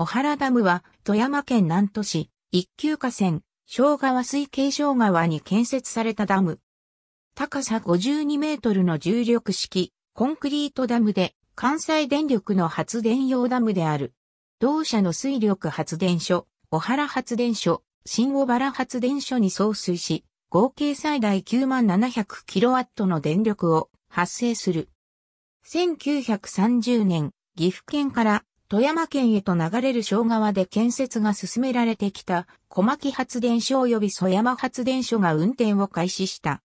小原ダムは、富山県南都市、一級河川、小川水系小川に建設されたダム。高さ52メートルの重力式、コンクリートダムで、関西電力の発電用ダムである。同社の水力発電所、小原発電所、新小原発電所に送水し、合計最大9万7 0 0ットの電力を発生する。1930年、岐阜県から富山県へと流れる小川で建設が進められてきた小牧発電所及び富山発電所が運転を開始した。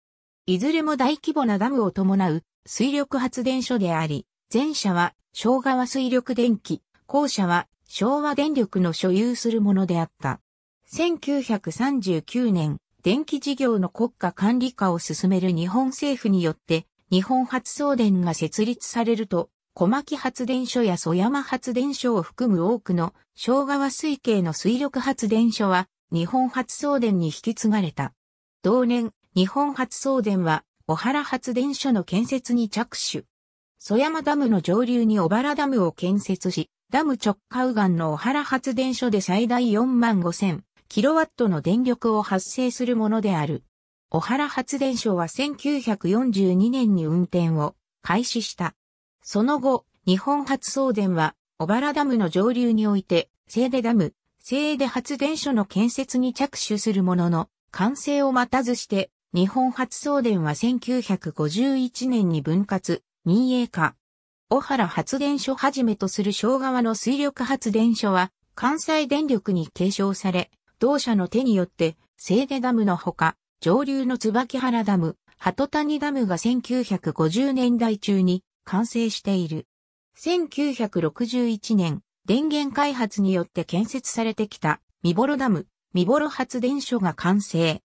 いずれも大規模なダムを伴う水力発電所であり、前者は昭川水力電気、後者は昭和電力の所有するものであった。1939年、電気事業の国家管理化を進める日本政府によって、日本発送電が設立されると、小牧発電所や曽山発電所を含む多くの小川水系の水力発電所は日本発送電に引き継がれた。同年、日本発送電は小原発電所の建設に着手。曽山ダムの上流に小原ダムを建設し、ダム直下右岸の小原発電所で最大4万5千キロワットの電力を発生するものである。小原発電所は1942年に運転を開始した。その後、日本初送電は、小原ダムの上流において、聖出ダム、聖出発電所の建設に着手するものの、完成を待たずして、日本初送電は1951年に分割、民営化。小原発電所はじめとする小川の水力発電所は、関西電力に継承され、同社の手によって、聖出ダムのほか、上流の椿原ダム、鳩谷ダムが1950年代中に完成している。1961年、電源開発によって建設されてきた、見幌ダム、見幌発電所が完成。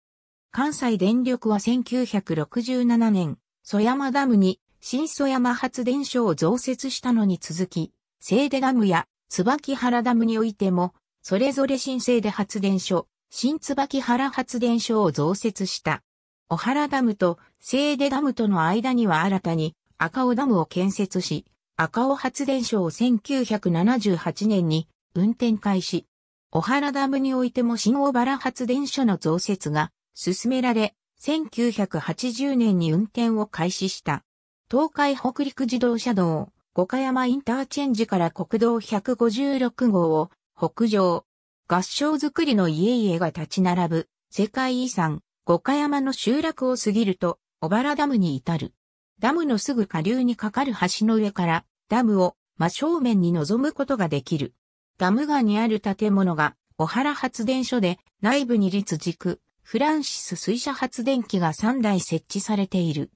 関西電力は1967年、蘇山ダムに新蘇山発電所を増設したのに続き、聖出ダムや椿原ダムにおいても、それぞれ新聖出発電所、新椿原発電所を増設した。小原ダムと聖出ダムとの間には新たに赤尾ダムを建設し、赤尾発電所を1978年に運転開始。小原ダムにおいても新小原発電所の増設が進められ、1980年に運転を開始した。東海北陸自動車道、五箇山インターチェンジから国道156号を北上。合掌造りの家々が立ち並ぶ世界遺産、五箇山の集落を過ぎると、小原ダムに至る。ダムのすぐ下流に架かる橋の上からダムを真正面に望むことができる。ダムがにある建物が小原発電所で内部に立軸、フランシス水車発電機が3台設置されている。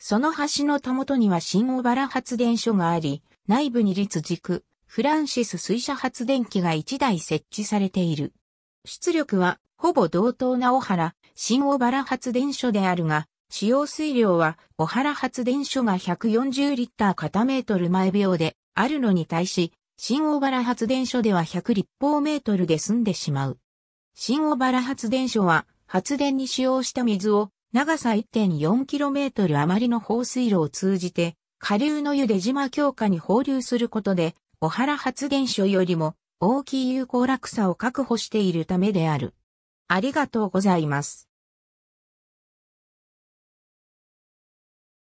その橋のたもとには新小原発電所があり、内部に立軸、フランシス水車発電機が1台設置されている。出力はほぼ同等な小原、新小原発電所であるが、使用水量は、小原発電所が140リッター片メートル毎秒であるのに対し、新小原発電所では100立方メートルで済んでしまう。新小原発電所は、発電に使用した水を、長さ 1.4km 余りの放水路を通じて、下流の湯出島強化に放流することで、小原発電所よりも大きい有効落差を確保しているためである。ありがとうございます。